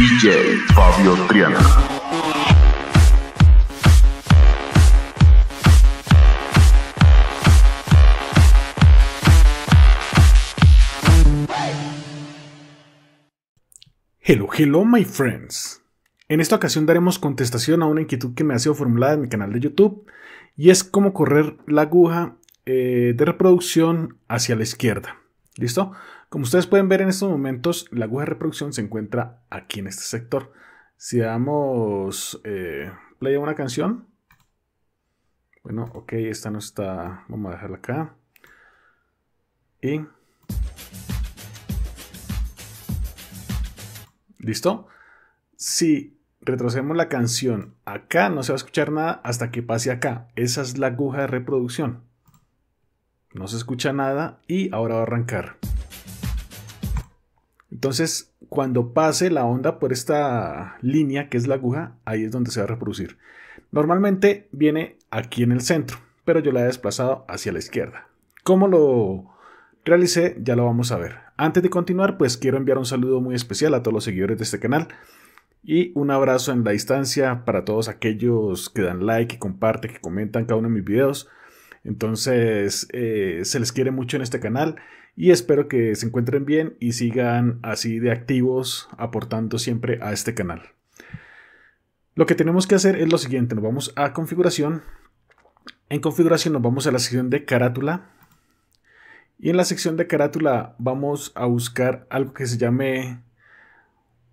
DJ Fabio Triana. Hello, hello my friends. En esta ocasión daremos contestación a una inquietud que me ha sido formulada en mi canal de YouTube y es cómo correr la aguja eh, de reproducción hacia la izquierda. ¿Listo? Como ustedes pueden ver en estos momentos, la aguja de reproducción se encuentra aquí en este sector. Si damos eh, play a una canción, bueno, ok, esta no está, vamos a dejarla acá. Y... ¿Listo? Si retrocedemos la canción acá, no se va a escuchar nada hasta que pase acá. Esa es la aguja de reproducción. No se escucha nada y ahora va a arrancar. Entonces, cuando pase la onda por esta línea que es la aguja, ahí es donde se va a reproducir. Normalmente viene aquí en el centro, pero yo la he desplazado hacia la izquierda. ¿Cómo lo realicé? Ya lo vamos a ver. Antes de continuar, pues quiero enviar un saludo muy especial a todos los seguidores de este canal y un abrazo en la distancia para todos aquellos que dan like, que comparten, que comentan cada uno de mis videos. Entonces, eh, se les quiere mucho en este canal y espero que se encuentren bien y sigan así de activos aportando siempre a este canal. Lo que tenemos que hacer es lo siguiente, nos vamos a configuración, en configuración nos vamos a la sección de carátula y en la sección de carátula vamos a buscar algo que se llame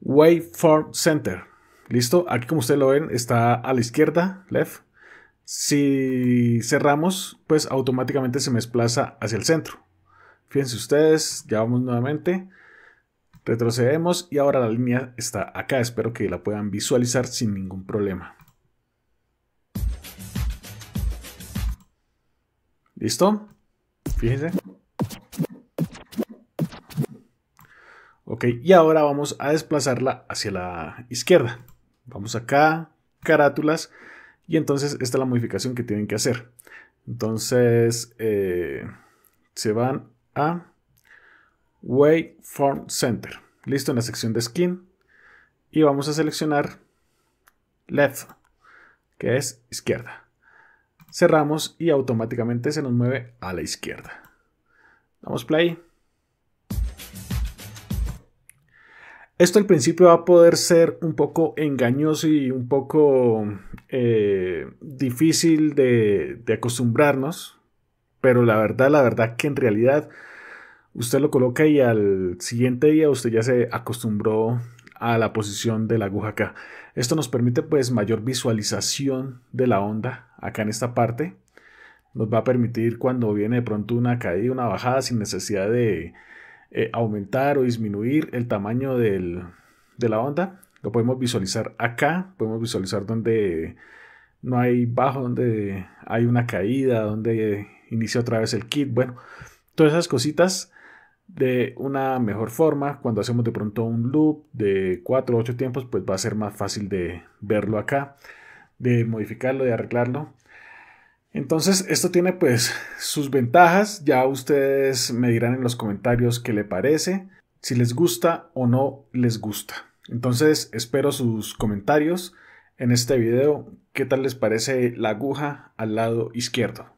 Waveform Center. ¿Listo? Aquí como ustedes lo ven está a la izquierda, left. Si cerramos, pues automáticamente se me desplaza hacia el centro. Fíjense ustedes, ya vamos nuevamente. Retrocedemos y ahora la línea está acá. Espero que la puedan visualizar sin ningún problema. ¿Listo? Fíjense. Ok, y ahora vamos a desplazarla hacia la izquierda. Vamos acá, carátulas, y entonces esta es la modificación que tienen que hacer. Entonces, eh, se van way form Center. Listo, en la sección de Skin. Y vamos a seleccionar Left, que es izquierda. Cerramos y automáticamente se nos mueve a la izquierda. Damos play. Esto al principio va a poder ser un poco engañoso y un poco eh, difícil de acostumbrarnos, pero la verdad, la verdad que en realidad usted lo coloca y al siguiente día usted ya se acostumbró a la posición de la aguja acá. Esto nos permite pues mayor visualización de la onda acá en esta parte. Nos va a permitir cuando viene de pronto una caída, una bajada sin necesidad de eh, aumentar o disminuir el tamaño de la onda. Lo podemos visualizar acá, podemos visualizar donde no hay bajo, donde hay una caída, donde inició otra vez el kit, bueno, todas esas cositas de una mejor forma, cuando hacemos de pronto un loop de 4 o 8 tiempos, pues va a ser más fácil de verlo acá, de modificarlo, de arreglarlo. Entonces, esto tiene pues sus ventajas, ya ustedes me dirán en los comentarios qué le parece, si les gusta o no les gusta. Entonces, espero sus comentarios en este video, qué tal les parece la aguja al lado izquierdo.